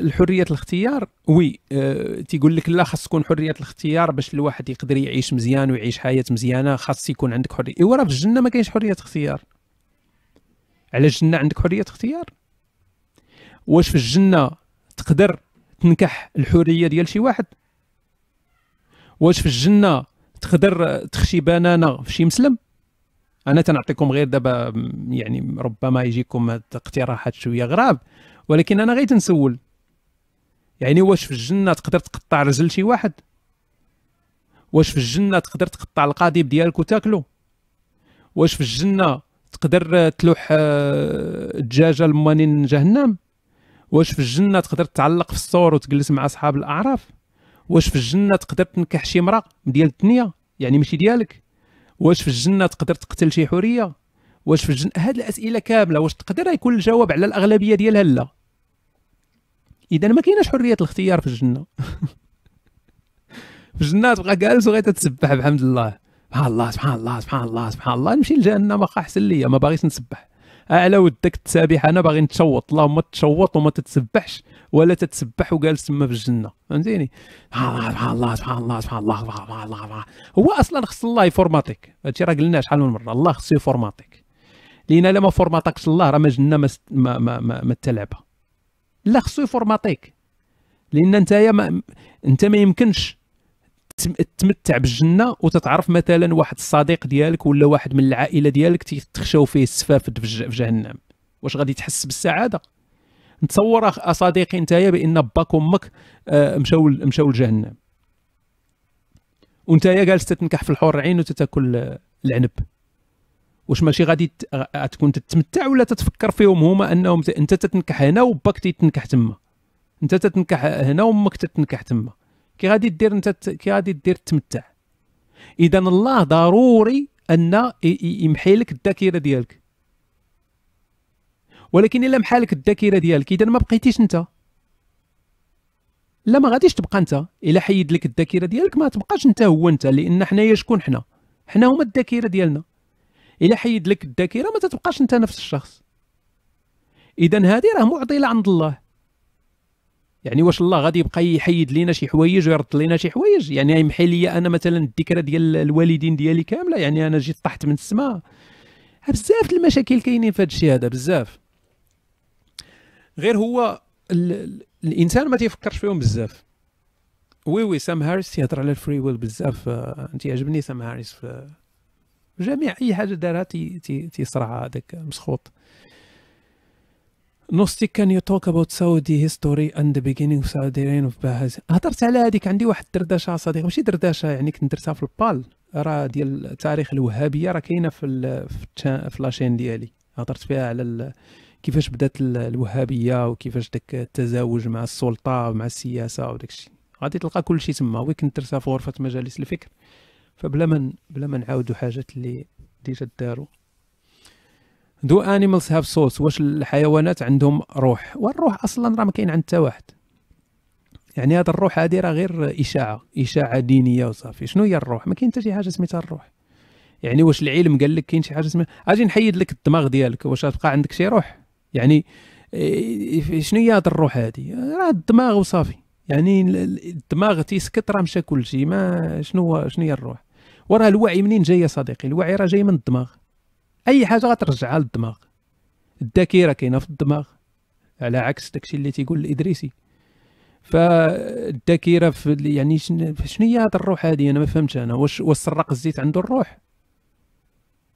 الحريه الاختيار وي أه تيقول لك لا خاص تكون حريه الاختيار باش الواحد يقدر يعيش مزيان ويعيش حياه مزيانه خاص يكون عندك حريه ايوا راه في الجنه ما كاينش حريه اختيار على الجنه عندك حريه اختيار واش في الجنه تقدر تنكح الحريه ديال شي واحد واش في الجنه تقدر تخشي بنانه في شي مسلم انا تنعطيكم غير دابا يعني ربما يجيكم اقتراحات شويه غراب ولكن انا غير تنسول يعني واش في الجنه تقدر تقطع رجل شي واحد واش في الجنه تقدر تقطع القضيب ديالك وتاكلو واش في الجنه تقدر تلوح آه، الدجاجه لمانين جهنم واش في الجنه تقدر تعلق في السور وتجلس مع اصحاب الاعراف واش في الجنه تقدر تنكح شي امراه ديال الدنيا يعني ماشي ديالك واش في الجنه تقدر تقتل شي حوريه واش في الجنه هاد الاسئله كامله واش تقدر يكون الجواب على الاغلبيه ديالها لا اذا ما كايناش حريه الاختيار في الجنه في الجنه تبقى جالس وغير تتسبح بحمد الله سبحان الله سبحان الله سبحان الله سبحان الله نمشي لجهنم بقى احسن ليا ما باغيش نسبح على ودك تسابح انا باغي نتشوط اللهم تشوط وما تتسبحش ولا تتسبح وجالس تما في الجنه فهمتيني سبحان الله سبحان الله سبحان الله سبحان الله سبحان الله, سبحان الله. هو اصلا خص الله يفورماتيك هادشي راه قلناه شحال من مره الله خصو يفورماتيك لان الا ما فورماتكش الله راه ما جنه ما ما ما, ما, ما تلعبها لا خصو يفورماطيك لان نتايا ما انت ما يمكنش تمتع بالجنه وتتعرف مثلا واحد الصديق ديالك ولا واحد من العائله ديالك تخشاو فيه السفافد في جهنم واش غادي تحس بالسعاده نتصور صديقي نتايا بان باك وامك آه، مشاو مشاو لجهنم وانتايا جالس تتنكح في الحور العين وتتاكل آه، العنب واش ماشي غادي تكون تتمتع ولا تتفكر فيهم هما انهم انت تتنكح هنا وباك تيتنكح تما انت تتنكح هنا وامك تتنكح تما كي غادي دير انت كي غادي دير تمتع اذا الله ضروري ان يمحي لك الذاكره ديالك ولكن الا محالك الذاكره ديالك اذا ما بقيتيش انت لا ما غاديش تبقى انت الا حيد لك الذاكره ديالك ما تبقاش انت هو انت لان حنايا شكون حنا حنا هما الذاكره ديالنا الا حيد لك الذاكره ما تتبقاش انت نفس الشخص اذا هذه راه معضله عند الله يعني واش الله غادي يبقى يحيد لينا شي حوايج ويرد لينا شي حوايج يعني يمحي لي انا مثلا الذكرى ديال الوالدين ديالي كامله يعني انا جيت طحت من السماء بزاف المشاكل كاينين في هذا الشيء هذا بزاف غير هو ال... الانسان ما تيفكرش فيهم بزاف وي وي سام هاريس تيهضر على الفري ويل بزاف آه، انت عجبني سام هاريس في جميع اي حاجه دارها تيصرع هذاك مسخوط نوستيك كان يو توك اباوت سعودي هيستوري اند ذا بيجينينغ اوف سعودي رين اوف باهز هضرت على هذيك عندي واحد الدردشه صديق ماشي دردشه يعني كنت درتها في البال راه ديال تاريخ الوهابيه راه كاينه في الـ في, لاشين ديالي هضرت فيها على كيفاش بدات الوهابيه وكيفاش داك التزاوج مع السلطه ومع السياسه وداك الشيء غادي تلقى كل شيء تما وي كنت درتها في غرفه مجالس الفكر فبلا ما بلا ما نعاودو حاجات اللي ديجا دارو دو انيمالز هاف سولز واش الحيوانات عندهم روح والروح اصلا راه ما كاين عند حتى واحد يعني هاد الروح هادي راه غير اشاعه اشاعه دينيه وصافي شنو هي الروح ما كاين حتى شي حاجه سميتها الروح يعني واش العلم قال لك كاين شي حاجه سميتها اجي نحيد لك الدماغ ديالك واش غتبقى عندك شي روح يعني إيه، إيه، شنو هي هاد الروح هادي راه الدماغ وصافي يعني الدماغ تيسكت راه مشى كلشي ما شنو شنو هي الروح وراه الوعي منين جاي يا صديقي الوعي راه جاي من الدماغ اي حاجه غترجعها للدماغ الذاكره كاينه في الدماغ على عكس داكشي اللي تيقول الادريسي فالذاكره في يعني شنو هي هاد الروح هادي انا ما فهمتش انا واش واش سراق الزيت عنده الروح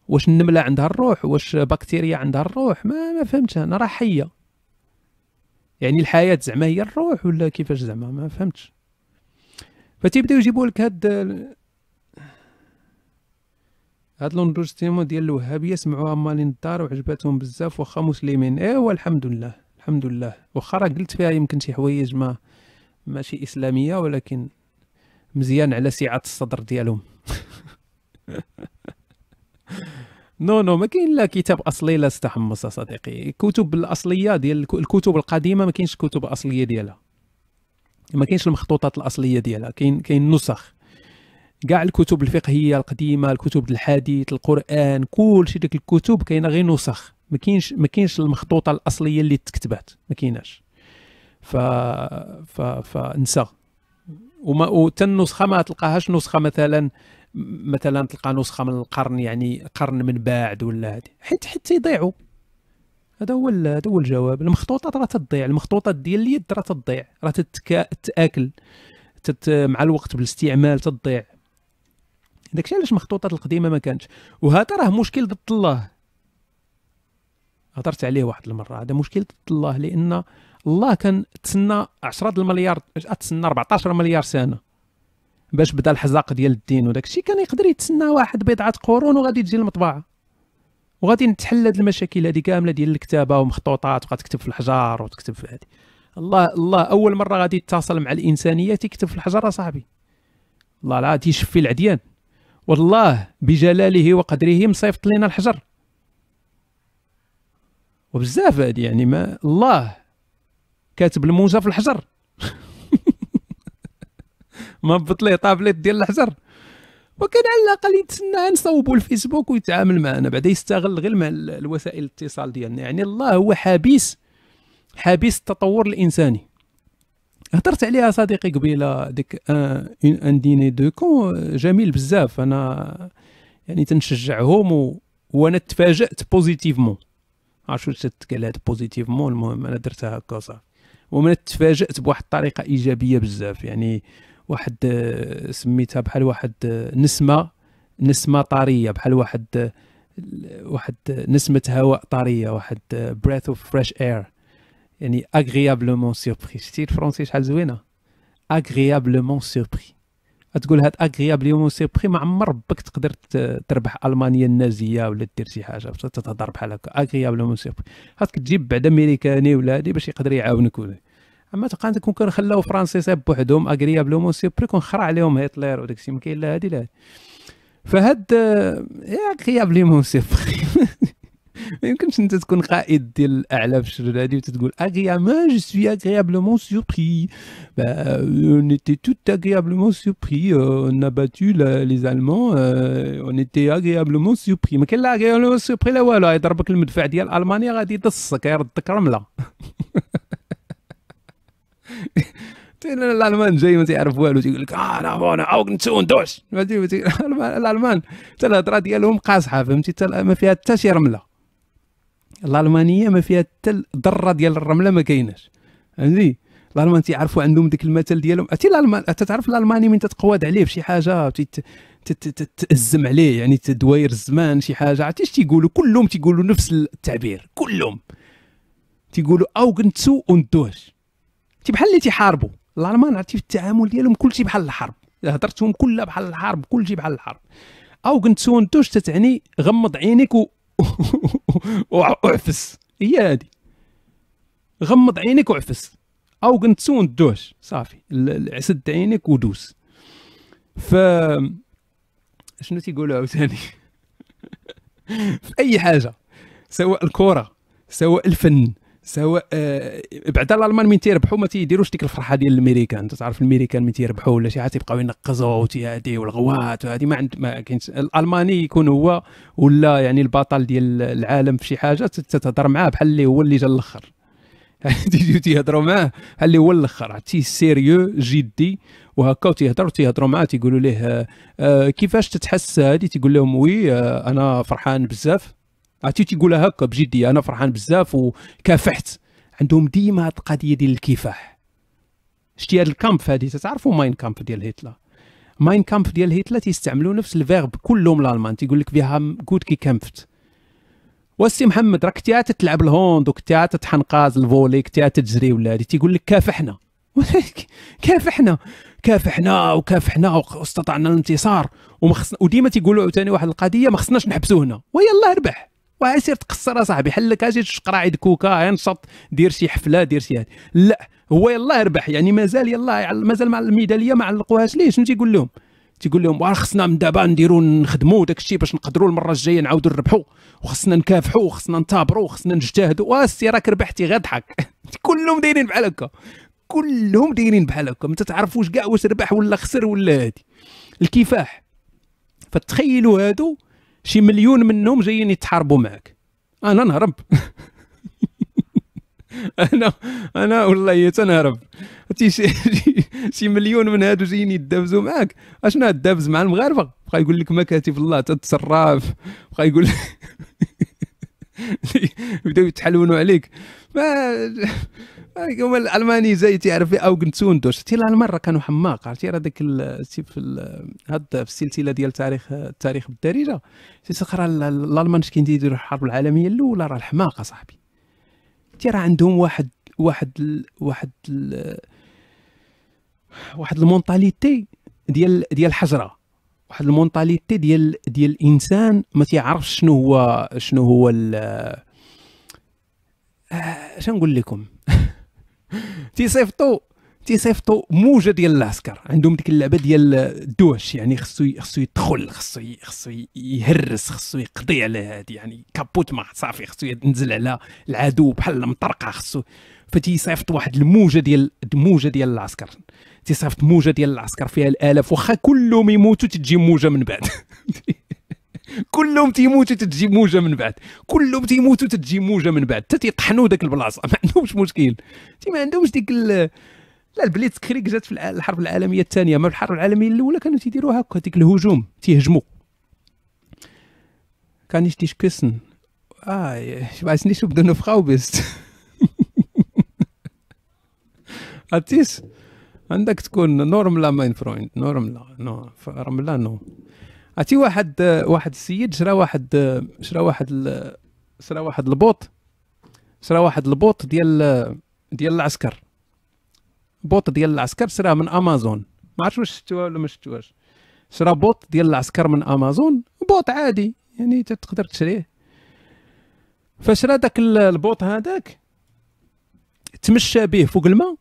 واش النمله عندها الروح واش بكتيريا عندها الروح ما ما فهمتش انا راه حيه يعني الحياه زعما هي الروح ولا كيفاش زعما ما فهمتش فتيبداو يجيبوا لك هاد هاد تيمو ديال الوهابيه سمعوها مالين الدار وعجباتهم بزاف واخا مسلمين ايوا الحمد لله الحمد لله واخا راه قلت فيها يمكن شي حوايج ما ماشي اسلاميه ولكن مزيان على سعه الصدر ديالهم نو نو ما كاين لا كتاب اصلي لا استحمص صديقي الكتب الاصليه ديال الكتب القديمه ما كاينش كتب اصليه ديالها ما كاينش المخطوطات الاصليه ديالها كاين كاين نسخ كاع الكتب الفقهيه القديمه الكتب الحديث القران كلشي ديك الكتب كاينه غير نسخ ما كاينش ما كاينش المخطوطه الاصليه اللي تكتبات ما كايناش ف ف فنسى وما حتى النسخه ما تلقاهاش نسخه مثلا مثلا تلقى نسخه من القرن يعني قرن من بعد ولا هذه حيت حيت تيضيعوا هذا هو هذا هو الجواب المخطوطات راه تضيع المخطوطات ديال اليد راه تضيع راه تتاكل تت مع الوقت بالاستعمال تضيع داكشي علاش المخطوطات القديمه ما كانتش وهذا راه مشكل ضد الله هضرت عليه واحد المره هذا مشكل ضد الله لان الله كان تسنى 10 المليار تسنى 14 مليار سنه باش بدا الحزاق ديال الدين وداك الشيء كان يقدر يتسنى واحد بضعه قرون وغادي تجي المطبعه وغادي نتحل هاد المشاكل هذه كامله ديال الكتابه ومخطوطات وغادي تكتب في الحجار وتكتب في هذه الله الله اول مره غادي يتصل مع الانسانيه تكتب في الحجر صاحبي الله لا تيشفي العديان والله بجلاله وقدره مصيفط لنا الحجر وبزاف هادي يعني ما الله كاتب الموجه في الحجر مهبط ليه طابليت ديال الحجر وكان على الاقل يتسنى نصوبوا الفيسبوك ويتعامل معنا بعدا يستغل غير الوسائل الاتصال ديالنا يعني الله هو حبيس حابس التطور الانساني هضرت عليها صديقي قبيله ديك آه، ان آه ديني دو كون جميل بزاف انا يعني تنشجعهم و... وانا تفاجات بوزيتيفمون عرفت شو تتكلم بوزيتيفمون المهم انا درتها هكا صافي ومن تفاجات بواحد الطريقه ايجابيه بزاف يعني واحد آه، سميتها بحال واحد آه، نسمه نسمه طريه بحال واحد آه، واحد نسمه هواء طريه واحد بريث اوف فريش اير يعني اغريابلومون سوربري شتي الفرونسي شحال زوينه اغريابلومون سوربري تقول هاد اغريابلومون سوربري ما عمر ربك تقدر تربح المانيا النازيه ولا دير شي حاجه تتهضر بحال هكا اغريابلومون سوربري خاصك تجيب بعد امريكاني ولا هادي باش يقدر يعاونك ولا اما تلقى عندك كون خلاو فرانسيس بوحدهم اغريابل موسي بري كون خرع عليهم هتلر وداك الشيء ما كاين لا هادي لا هادي فهاد يا اغريابل موسي ما يمكنش انت تكون قائد ديال الاعلى في الشرير هادي اغيا ما جو سوي اغريابلومون سوربري اون ايتي توت اغريابلومون سوربري اون اباتو لي زالمون اون ايتي اغريابلومون سوربري ما كاين لا اغريابلومون سوربري لا والو يضربك المدفع ديال المانيا غادي يدصك يردك رمله الالمان جاي ما تيعرف والو تيقول لك اه انا هنا او نتون دوش الالمان حتى الهضره ديالهم قاصحه فهمتي حتى ما فيها حتى شي رمله الالمانيه ما فيها حتى ذره ديال الرمله ما كايناش فهمتي الالمان تيعرفوا عندهم ديك المثل ديالهم حتى الالمان تعرف الالماني من تتقواد عليه بشي حاجه تتأزم عليه يعني دوائر الزمان شي حاجه عرفتي اش تيقولوا كلهم تيقولوا نفس التعبير كلهم تيقولوا اوغنتسو اوندوش بحال اللي تيحاربوا الالمان عرفتي في التعامل ديالهم كلشي بحال الحرب هضرتهم كلها بحال الحرب كلشي بحال الحرب او كنتسونتوش تتعني غمض عينيك و... وعفس هي هادي غمض عينيك وعفس او كنتسون دوش صافي عسد عينيك ودوس ف شنو تيقولوا عاوتاني في اي حاجه سواء الكره سواء الفن سواء آه، بعد الالمان من تيربحوا ما تيديروش ديك الفرحه ديال الميريكان تعرف الميريكان من تيربحوا ولا شي حاجه تيبقاو ينقزوا وتيادي والغوات وهذه ما عند ما كاينش الالماني يكون هو ولا يعني البطل ديال العالم في شي حاجه تتهضر معاه بحال اللي هو اللي جا الاخر تيجيو تيهضروا معاه بحال اللي هو الاخر عرفتي سيريو جدي وهكا تيهضروا تيهضروا معاه تيقولوا ليه آه، آه، كيفاش تتحس هذه تيقول لهم وي انا فرحان بزاف عرفتي تيقولها هكا بجديه انا فرحان بزاف وكافحت عندهم ديما هاد القضيه ديال الكفاح شتي هاد الكامف هادي تعرفوا ماين كامف ديال هتلر ماين كامف ديال هتلر تيستعملوا نفس الفيرب كلهم الالمان تيقول لك فيها كود كي كامفت واسي محمد راك تيا تلعب الهوند وكتيا تتحنقاز الفولي كتيا تجري ولا هادي تيقول لك كافحنا كافحنا كافحنا وكافحنا واستطعنا الانتصار ومخص... وديما تيقولوا عاوتاني واحد القضيه ما خصناش نحبسوا هنا ويلا ربح وسير تقصر اصاحبي حلك اجي تقرا عيد كوكا انشط دير شي حفله دير شي هادي لا هو يلاه ربح يعني مازال يلاه مازال مع الميداليه ما علقوهاش ليه شنو تيقول لهم تيقول لهم واه خصنا من دابا نديرو نخدمو داك الشيء باش نقدروا المره الجايه نعاودو نربحو وخصنا نكافحو وخصنا نتابرو وخصنا نجتهدوا واسي راك ربحتي غير ضحك كلهم دايرين بحال هكا كلهم دايرين بحال هكا ما تعرفوش كاع واش ربح ولا خسر ولا هادي الكفاح فتخيلوا هادو شي مليون منهم جايين يتحاربوا معك انا نهرب انا انا والله تنهرب شي, شي مليون من هادو جايين يدابزوا معاك اشنا دابز مع المغاربه بقى يقول لك ما كاتب الله تتصرف بقى يقول يبداو يتحلونوا عليك ما هما الالماني زي تعرف في اوغن تسوندوش تي المره كانوا حماق عرفتي راه داك في هاد في السلسله ديال تاريخ التاريخ بالدارجه تقرا الالمان اش كاين يديروا الحرب العالميه الاولى راه الحماقه صاحبي تي راه عندهم واحد واحد الـ واحد الـ واحد المونطاليتي ديال ديال الحجره واحد المونطاليتي ديال ديال الانسان ما تيعرفش شنو هو شنو هو اش آه، نقول لكم تيصيفطوا تيصيفطوا موجه ديال العسكر عندهم ديك اللعبه ديال الدوش يعني خصو خصو يدخل خصو خصو يهرس خصو يقضي على هذه يعني كابوت ما صافي خصو ينزل على العدو بحال المطرقه خصو فتيصيفط واحد الموجه ديال الموجه ديال العسكر تيصيفط موجه ديال العسكر فيها الالاف واخا كلهم يموتوا تجي موجه من بعد كلهم تيموتوا تتجي موجه من بعد كلهم تيموتوا تتجي موجه من بعد حتى تيطحنوا داك البلاصه ما عندهمش مشكل تي ما عندهمش ديك ال... لا البليت كريك جات في الحرب العالميه الثانيه ما الحرب العالميه الاولى كانوا تيديروا هكا ديك الهجوم تيهجموا كان ich dich küssen. Ah, ich weiß nicht, ob du eine عندك تكون نورملا ماين فرويند نورملا نو رملا نو عرفتي واحد واحد السيد شرا واحد شرا واحد شرا واحد البوط شرا واحد البوط ديال ديال العسكر بوط ديال العسكر شرا من امازون ما عرفتش واش شفتوها ولا ما شفتوهاش شرا بوط ديال العسكر من امازون بوط عادي يعني تقدر تشريه فشرا داك البوط هذاك تمشى به فوق الماء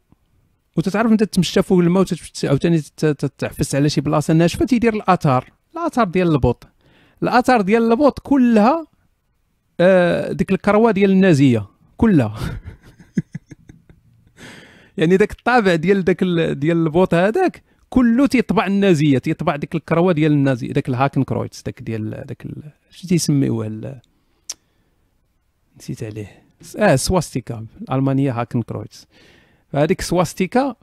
وتتعرف انت تمشى فوق الماء وتعاوتاني تتعفس على شي بلاصه ناشفه تيدير الاثار الاثار ديال البوط الاثار ديال البوط كلها آه ديك الكروه ديال النازيه كلها يعني داك الطابع ديال داك ديال البوط هذاك كله تيطبع النازيه تيطبع ديك الكروه ديال النازي داك الهاكن كرويتس داك ديال داك شنو تيسميوه نسيت عليه اه سواستيكا الالمانيه هاكن كرويتس فهذيك سواستيكا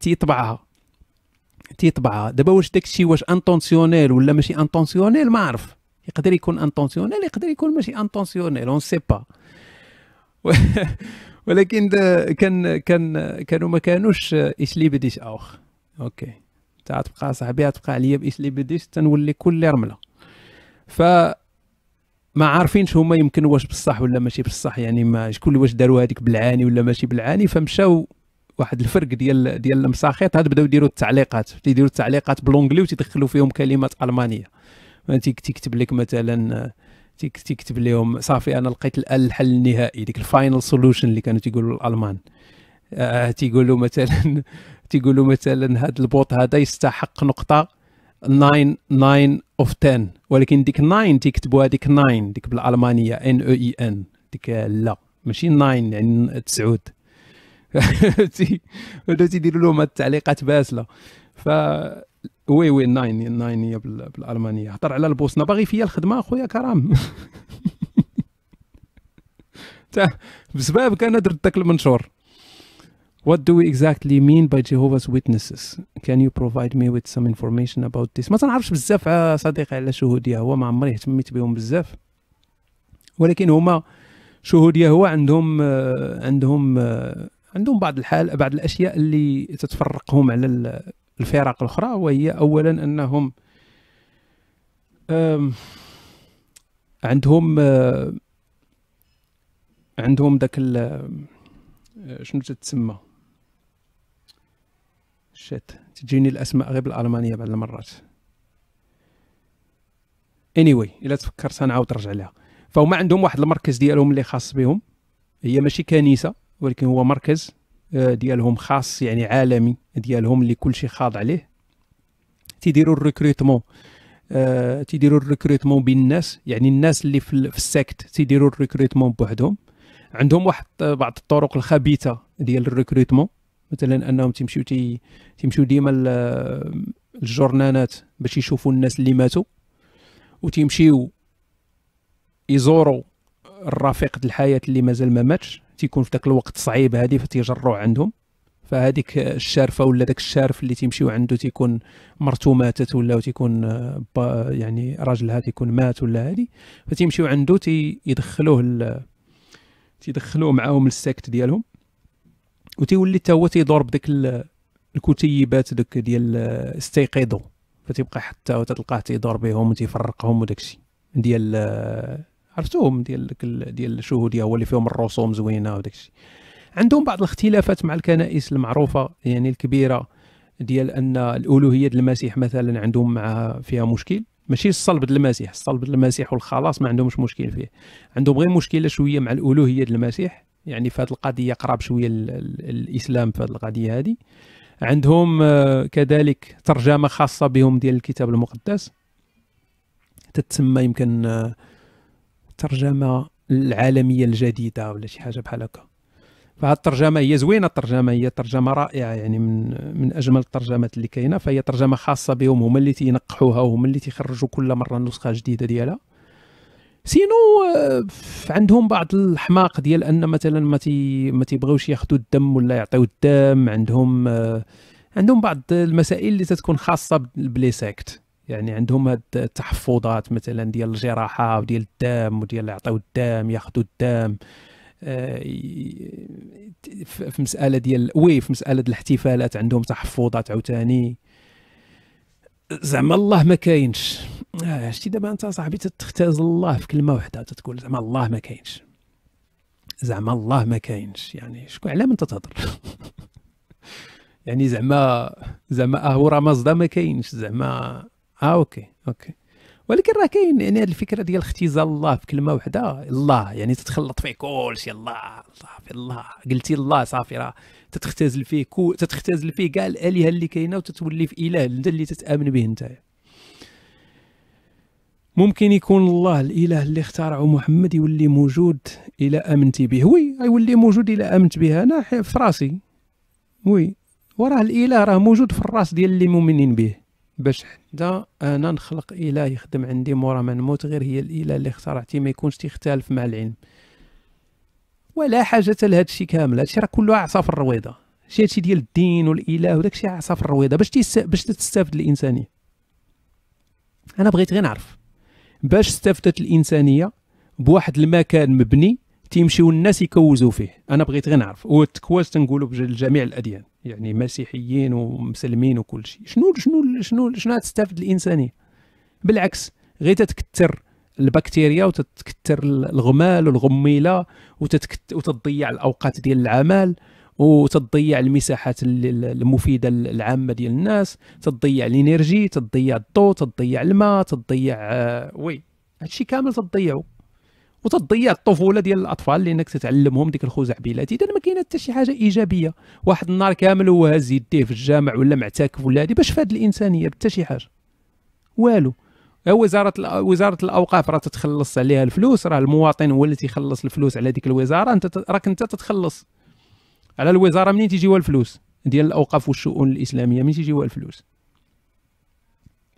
تيطبعها تيطبعها دابا واش داك الشيء واش انتونسيونيل ولا ماشي انتونسيونيل ما عرف يقدر يكون انتونسيونيل يقدر يكون ماشي انتونسيونيل اون سي با ولكن كان كان كانوا ما كانوش لي بديش اوخ اوكي تاع تبقى صاحبي تبقى عليا لي بديش تنولي كل رمله ف ما عارفينش هما يمكن واش بصح ولا ماشي بصح يعني ما شكون اللي واش داروا هذيك بالعاني ولا ماشي بالعاني فمشاو واحد الفرق ديال ديال المساخيط هاد بداو يديروا التعليقات تيديروا التعليقات بالونجلي وتيدخلوا فيهم كلمات المانيه يعني تكتب لك مثلا تكتب لهم صافي انا لقيت الان الحل النهائي ديك الفاينل سولوشن اللي كانوا تيقولوا الالمان آه تيقولوا مثلا تيقولوا مثلا هذا البوط هذا يستحق نقطه 9 9 اوف 10 ولكن ديك 9 تيكتبوا هذيك 9 ديك بالالمانيه ان او اي ان ديك لا ماشي 9 يعني تسعود ولاو تيديروا لهم التعليقات باسله ف وي وي ناين ناين هي بالالمانيه هضر على البوسنه باغي فيا الخدمه اخويا كرام بسببك انا درت داك المنشور What do we exactly mean by Jehovah's Witnesses? Can you provide me with some information about this? ما تنعرفش بزاف آه، صديقي على شهود يهوه ما عمري اهتميت بهم بزاف ولكن هما شهود يهوه عندهم آه، عندهم آه، عندهم بعض الحال بعض الاشياء اللي تتفرقهم على الفرق الاخرى وهي اولا انهم عندهم عندهم داك شنو تتسمى شات تجيني الاسماء غير بالالمانيه بعض المرات anyway الا تفكرت انا عاود نرجع لها فهما عندهم واحد المركز ديالهم اللي خاص بهم هي ماشي كنيسه ولكن هو مركز آه، ديالهم خاص يعني عالمي ديالهم اللي كلشي خاض عليه تيديروا الريكروتمون آه، تيديروا الريكروتمون بين الناس يعني الناس اللي في, السكت تيديروا الريكروتمون بوحدهم عندهم واحد آه، بعض الطرق الخبيثه ديال الريكروتمون مثلا انهم تيمشيو تي تيمشيو ديما الجورنانات باش يشوفوا الناس اللي ماتوا وتيمشيو يزوروا الرفيق الحياه اللي مازال ما ماتش تيكون في ذاك الوقت صعيب هذه فتيجروا عندهم فهذيك الشارفه ولا داك الشارف اللي تيمشيو عنده تيكون مرته ماتت ولا تيكون يعني راجلها تيكون مات ولا هادي فتيمشيو عنده تيدخلوه ال... تيدخلوه معاهم للسكت ديالهم وتيولي حتى هو تيدور بديك الكتيبات دوك ديال استيقظوا فتيبقى حتى وتلقاه تيدور بهم وتيفرقهم وداكشي ديال عرفتوهم ديال ديال الشهوديه هو اللي فيهم الرسوم زوينه وداك الشيء عندهم بعض الاختلافات مع الكنائس المعروفه يعني الكبيره ديال ان الالوهيه ديال المسيح مثلا عندهم معها فيها مشكل ماشي الصلب ديال المسيح الصلب ديال المسيح والخلاص ما عندهمش مشكل فيه عندهم غير مشكله شويه مع الالوهيه ديال المسيح يعني في هذه القضيه قراب شويه الاسلام في هذه القضيه هذه عندهم آه، كذلك ترجمه خاصه بهم ديال الكتاب المقدس تتسمى يمكن آه، الترجمه العالميه الجديده ولا شي حاجه بحال هكا فهاد الترجمه هي زوينه الترجمه هي ترجمه رائعه يعني من من اجمل الترجمات اللي كاينه فهي ترجمه خاصه بهم هما اللي تينقحوها وهما اللي تيخرجوا كل مره نسخه جديده ديالها سينو آه، عندهم بعض الحماق ديال ان مثلا ما تي ما تيبغيوش ياخذوا الدم ولا يعطيو الدم عندهم آه، عندهم بعض المسائل اللي تتكون خاصه بلي سيكت يعني عندهم هاد التحفظات مثلا ديال الجراحه وديال الدم وديال يعطيو الدم ياخذوا الدم آه، في مساله ديال وي في مساله الاحتفالات عندهم تحفظات عاوتاني زعما الله ما كاينش آه، شتي دابا انت صاحبي تختاز الله في كلمه واحده تتقول زعما الله ما كاينش زعما الله ما كاينش يعني شكون على انت تتهضر يعني زعما زعما اهو راه ما كاينش زعما اه اوكي اوكي ولكن راه كاين يعني هذه الفكره ديال اختزال الله في كلمه واحده الله يعني تتخلط فيه كلشي الله الله في الله قلتي الله صافي راه تتختزل فيه كو تتختزل فيه كاع الالهه اللي كاينه وتتولي في اله انت اللي تتامن به انت ممكن يكون الله الاله اللي اخترعه محمد يولي موجود الى امنتي به وي يولي موجود الى امنت به انا في راسي وي وراه الاله راه موجود في الراس ديال اللي مؤمنين به باش وحده انا نخلق اله يخدم عندي مورا ما نموت غير هي الاله اللي اخترعتي ما يكونش تختلف مع العلم ولا حاجه لهذا الشيء كامل هادشي راه كله عصا في الرويضه شي هادشي ديال الدين والاله وداك الشيء عصا في الرويضه باش تيس... باش تستافد الانسانيه انا بغيت غير نعرف باش استفدت الانسانيه بواحد المكان مبني تيمشيو الناس يكوزوا فيه انا بغيت غير نعرف والتكواز تنقولوا بجميع الاديان يعني مسيحيين ومسلمين وكل شيء شنو شنو شنو شنو تستافد الانسانيه بالعكس غير تتكثر البكتيريا وتتكثر الغمال والغميله وتضيع الاوقات ديال العمل وتضيع المساحات المفيده العامه ديال الناس تضيع الانرجي تضيع الضوء تضيع الماء تضيع آه، وي هادشي كامل تضيعه وتضيع الطفوله ديال الاطفال لانك تتعلمهم ديك الخزعبلات اذا ما كاينه حتى شي حاجه ايجابيه واحد النهار كامل هو هاز يديه في الجامع ولا معتكف ولا هادي باش فاد الانسانيه حتى شي حاجه والو وزاره وزاره الاوقاف راه تتخلص عليها الفلوس راه المواطن هو اللي تيخلص الفلوس على ديك الوزاره انت راك انت تتخلص على الوزاره منين تيجيوها الفلوس ديال الاوقاف والشؤون الاسلاميه منين تيجيوها الفلوس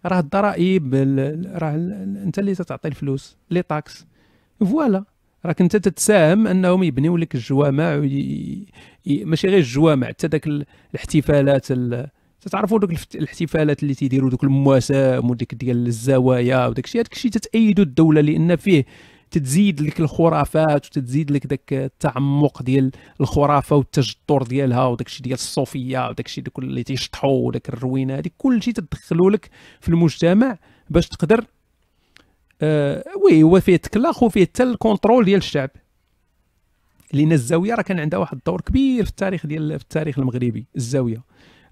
راه الضرائب راه انت اللي تتعطي الفلوس لي طاكس فوالا راك انت تتساهم انهم يبنيو لك الجوامع وي... ي... ماشي غير الجوامع حتى داك الاحتفالات ال... تتعرفوا دوك الاحتفالات اللي تيديروا دوك المواسم وديك ديال الزوايا وداك الشيء هذاك الشيء تتأيدوا الدوله لان فيه تتزيد لك الخرافات وتتزيد لك داك التعمق ديال الخرافه والتجذر ديالها وداك الشيء ديال الصوفيه وداك الشيء اللي تيشطحوا وداك الروينه هذيك كل شيء تدخلوا لك في المجتمع باش تقدر آه وي هو فيه تكلاخ وفيه حتى الكونترول ديال الشعب لان الزاويه راه كان عندها واحد الدور كبير في التاريخ ديال في التاريخ المغربي الزاويه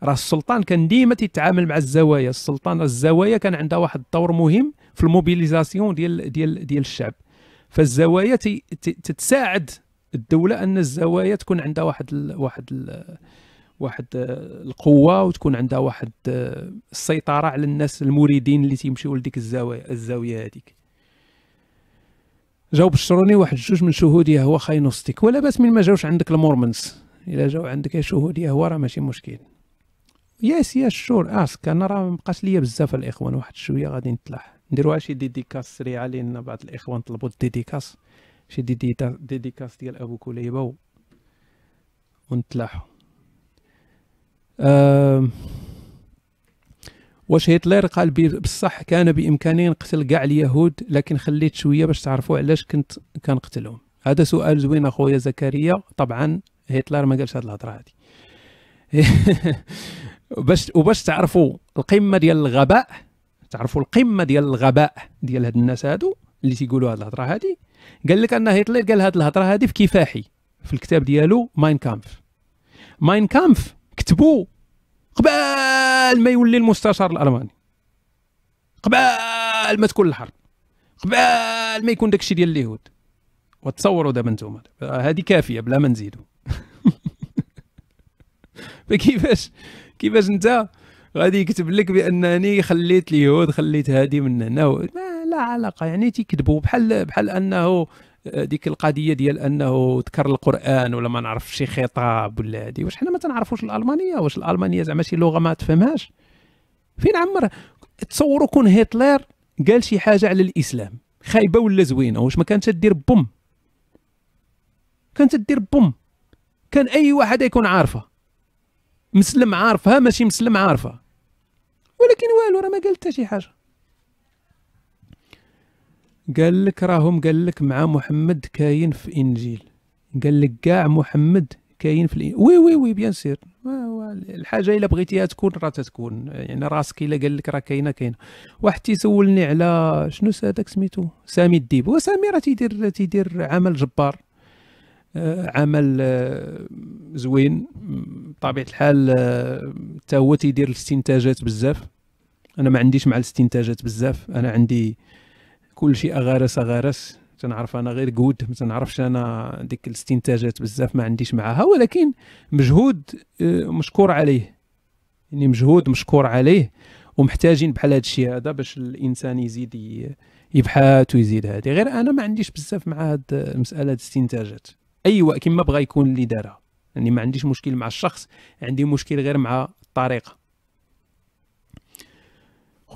راه السلطان كان ديما تيتعامل مع الزوايا السلطان الزوايا كان عندها واحد الدور مهم في الموبيليزاسيون ديال ديال ديال الشعب فالزوايا تتساعد الدوله ان الزوايا تكون عندها واحد الـ واحد ال واحد آه، القوه وتكون عندها واحد آه، السيطره على الناس المريدين اللي تيمشيو لديك الزاويه الزاويه هذيك جاوب الشروني واحد جوج من شهود هو خاينوستيك ولا باس من ما جاوش عندك المورمنز الا جاو عندك شهود هو راه ماشي مشكل ياس ياس شور اسك انا راه مبقاش ليا بزاف الاخوان واحد شويه غادي نطلع نديروا شي ديديكاس سريعه لان بعض الاخوان طلبوا الديديكاس شي ديديكاس ديال ابو كليبه ونتلاحوا واش هتلر قال بصح كان بامكاني نقتل كاع اليهود لكن خليت شويه باش تعرفوا علاش كنت كنقتلهم هذا سؤال زوين اخويا زكريا طبعا هتلر ما قالش هاد الهضره هادي باش وباش تعرفوا القمه ديال الغباء تعرفوا القمه ديال الغباء ديال هاد الناس هادو اللي تيقولوا هاد الهضره هادي قال لك ان هتلر قال هاد الهضره هادي في كفاحي في الكتاب ديالو ماين كامف ماين كامف كتبوا قبل ما يولي المستشار الالماني قبل ما تكون الحرب قبل ما يكون داكشي ديال اليهود وتصوروا دابا نتوما هذه كافيه بلا ما نزيدوا فكيفاش كيفاش انت غادي يكتب لك بانني خليت اليهود خليت هذه من هنا لا علاقه يعني تيكذبوا بحال بحال انه آه، ديك القضيه ديال انه ذكر القران ولا ما نعرف شي خطاب ولا هادي واش حنا ما تنعرفوش الالمانيه واش الالمانيه زعما شي لغه ما تفهمهاش فين عمر تصوروا كون هتلر قال شي حاجه على الاسلام خايبه ولا زوينه واش ما كانتش دير بوم كانت دير بوم كان اي واحد يكون عارفه مسلم عارفها ماشي مسلم عارفه ولكن والو راه ما قال حتى شي حاجه قال لك راهم قال لك مع محمد كاين في انجيل قال لك كاع محمد كاين في وي وي وي بيان سير الحاجه الا بغيتيها تكون راه تتكون يعني راسك الا قال لك راه كاينه كاينه واحد تيسولني على شنو هذاك سميتو سامي الديب وسامي راه تيدير تيدير عمل جبار آه، عمل آه، زوين بطبيعه الحال حتى آه، هو تيدير الاستنتاجات بزاف انا ما عنديش مع الاستنتاجات بزاف انا عندي كلشي اغارس اغارس تنعرف انا غير كود ما تنعرفش انا ديك الاستنتاجات بزاف ما عنديش معاها ولكن مجهود آه، مشكور عليه يعني مجهود مشكور عليه ومحتاجين بحال هذا الشيء هذا باش الانسان يزيد يبحث ويزيد هذه غير انا ما عنديش بزاف مع هاد مساله الاستنتاجات ايوا كيما بغى يكون اللي دارها يعني ما عنديش مشكل مع الشخص عندي مشكل غير مع الطريقه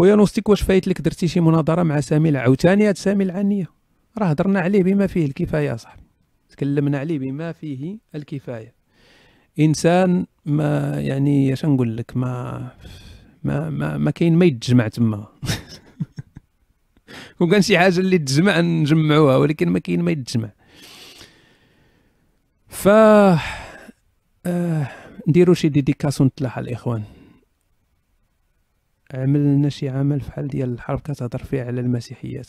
خويا نوستيك واش فايت لك درتي شي مناظره مع سامي العوتاني هاد سامي العنيه راه هضرنا عليه بما فيه الكفايه صاحبي تكلمنا عليه بما فيه الكفايه انسان ما يعني اش نقول لك ما ما ما, ما كاين ما يتجمع تما وكان شي حاجه اللي تجمع نجمعوها ولكن ما كاين ما يتجمع ف آه نديرو شي ديديكاسون تلاح الاخوان عمل لنا شي عمل فحال ديال الحرب كتهضر فيه على المسيحيات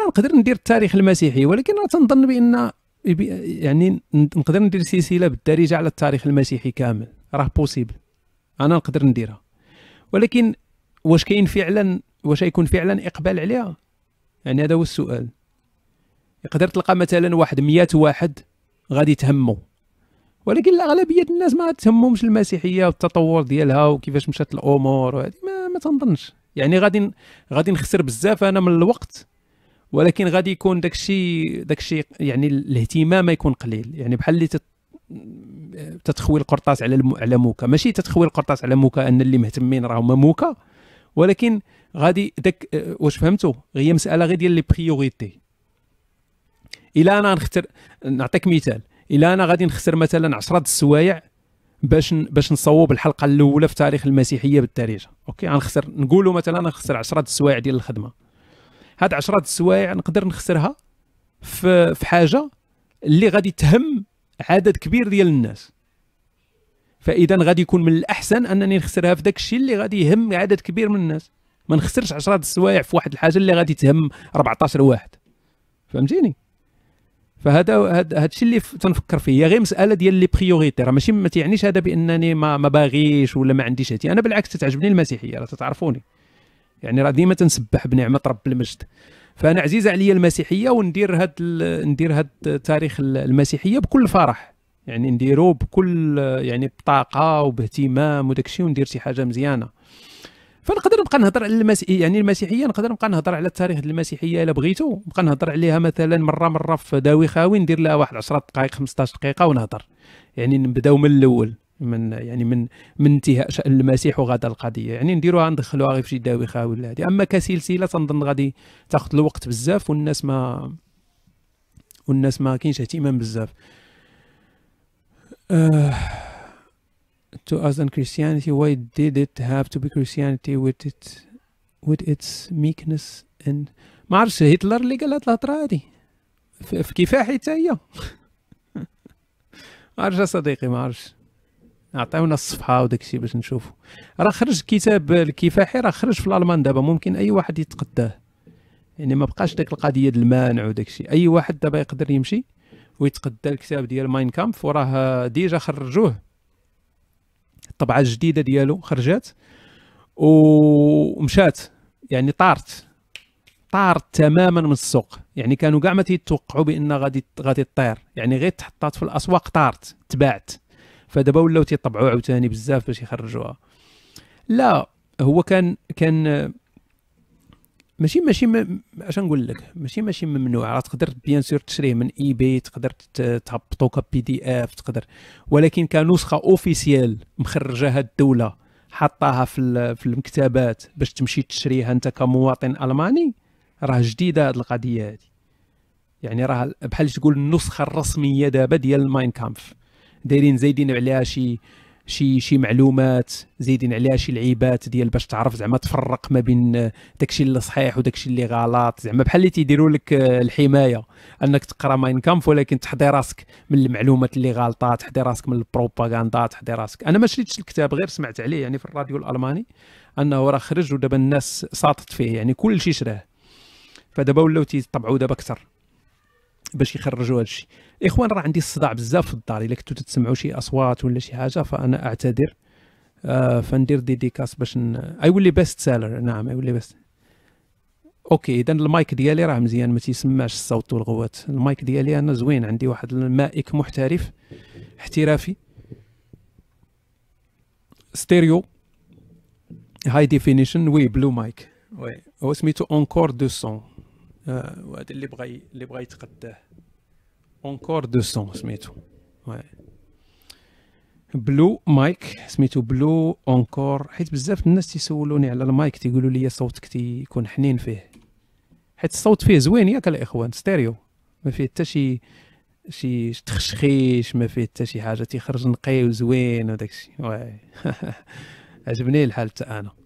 انا نقدر ندير التاريخ المسيحي ولكن انا تنظن بان يعني نقدر ندير سلسله بالدارجه على التاريخ المسيحي كامل راه بوسيبل انا نقدر نديرها ولكن واش كاين فعلا واش يكون فعلا اقبال عليها يعني هذا هو السؤال يقدر تلقى مثلا واحد 100 واحد غادي تهمو ولكن الاغلبيه الناس ما تهمهمش المسيحيه والتطور ديالها وكيفاش مشات الامور وهذه ما تنظنش يعني غادي غادي نخسر بزاف انا من الوقت ولكن غادي يكون داكشي داكشي يعني الاهتمام يكون قليل يعني بحال اللي تتخوي القرطاس على الم... على موكا ماشي تتخوي القرطاس على موكا ان اللي مهتمين راهم موكا ولكن غادي داك واش فهمتوا هي مساله غير ديال لي بريوريتي الا انا نختار نعطيك مثال الا انا غادي نخسر مثلا 10 السوايع باش باش نصوب الحلقه الاولى في تاريخ المسيحيه بالدارجه اوكي غنخسر نقولوا مثلا نخسر 10 السوايع ديال الخدمه هاد 10 السوايع نقدر نخسرها في في حاجه اللي غادي تهم عدد كبير ديال الناس فاذا غادي يكون من الاحسن انني نخسرها في داك الشيء اللي غادي يهم عدد كبير من الناس ما نخسرش 10 السوايع في واحد الحاجه اللي غادي تهم 14 واحد فهمتيني فهذا هذا الشيء اللي تنفكر فيه هي غير مساله ديال لي بريوريتي راه ماشي ما تيعنيش هذا بانني ما ما باغيش ولا ما عنديش هاتي انا بالعكس تتعجبني المسيحيه راه تتعرفوني يعني راه ديما تنسبح بنعمه رب المجد فانا عزيزه عليا المسيحيه وندير هاد ندير هاد تاريخ المسيحيه بكل فرح يعني نديرو بكل يعني بطاقه وباهتمام وداك الشيء وندير شي حاجه مزيانه فنقدر نبقى نهضر على المسيحيه يعني المسيحيه نقدر نبقى نهضر على التاريخ المسيحيه الا بغيتو نبقى نهضر عليها مثلا مره مره في داوي خاوي ندير لها واحد 10 دقائق 15 دقيقه ونهضر يعني نبداو من الاول من يعني من من انتهاء شان المسيح وغدا القضيه يعني نديروها ندخلوها غير في شي داوي خاوي ولا هذه اما كسلسله تنظن غادي تاخذ الوقت بزاف والناس ما والناس ما كاينش اهتمام بزاف آه to us than Christianity, why did it have to be Christianity with it with its meekness and ما عرفتش هتلر اللي قالها الهضره هادي في كفاحي حتى هي ما عرفتش صديقي ما عرفتش عطيونا الصفحه باش نشوفو راه خرج كتاب الكفاحي راه خرج في الالمان دابا ممكن اي واحد يتقداه يعني ما بقاش داك القضيه ديال المانع وداكشي اي واحد دابا يقدر يمشي ويتقدى الكتاب ديال ماين كامف وراه ديجا خرجوه الطبعه الجديده ديالو خرجت ومشات يعني طارت طارت تماما من السوق يعني كانوا كاع ما تيتوقعوا بان غادي غادي تطير يعني غير تحطات في الاسواق طارت تباعت فدابا ولاو تيطبعوا عاوتاني بزاف باش يخرجوها لا هو كان كان ماشي ماشي م... اش نقول لك ماشي ماشي ممنوع راه تقدر بيان سور تشريه من اي بي تقدر تهبطو كبي دي اف تقدر ولكن كنسخه اوفيسيال مخرجاها الدوله حطاها في في المكتبات باش تمشي تشريها انت كمواطن الماني راه جديده هاد القضيه هادي يعني راه بحال تقول النسخه الرسميه دابا ديال ماين كامف دايرين زايدين عليها شي شي شي معلومات زايدين عليها شي لعيبات ديال باش تعرف زعما تفرق ما بين داكشي اللي صحيح وداكشي اللي غلط زعما بحال اللي تيديروا لك آه، الحمايه انك تقرا ماين كامف ولكن تحضي راسك من المعلومات اللي غالطه تحضي راسك من البروباغندا تحضي راسك انا ما شريتش الكتاب غير سمعت عليه يعني في الراديو الالماني انه راه خرج ودابا الناس ساطت فيه يعني كل شيء شراه فدابا ولاو تيطبعوا دابا اكثر باش يخرجوا هذا الشيء اخوان راه عندي الصداع بزاف في الدار الا كنتو تسمعوا شي اصوات ولا شي حاجه فانا اعتذر آه فندير ديديكاس باش ن... ولي بيست سيلر نعم اي ولي بيست اوكي اذا المايك ديالي راه مزيان ما تيسمعش الصوت والغوات المايك ديالي انا زوين عندي واحد المائك محترف احترافي ستيريو هاي ديفينيشن وي بلو مايك وي هو سميتو اونكور دو سون آه، وهذا اللي بغى اللي بغى يتقداه اونكور دو سون سميتو واي بلو مايك سميتو بلو اونكور حيت بزاف الناس تيسولوني على المايك تيقولوا لي صوتك تيكون حنين فيه حيت الصوت فيه زوين ياك الاخوان ستيريو ما فيه حتى شي شي تخشخيش ما فيه حتى شي حاجه تيخرج نقي وزوين وداكشي واي عجبني الحال حتى انا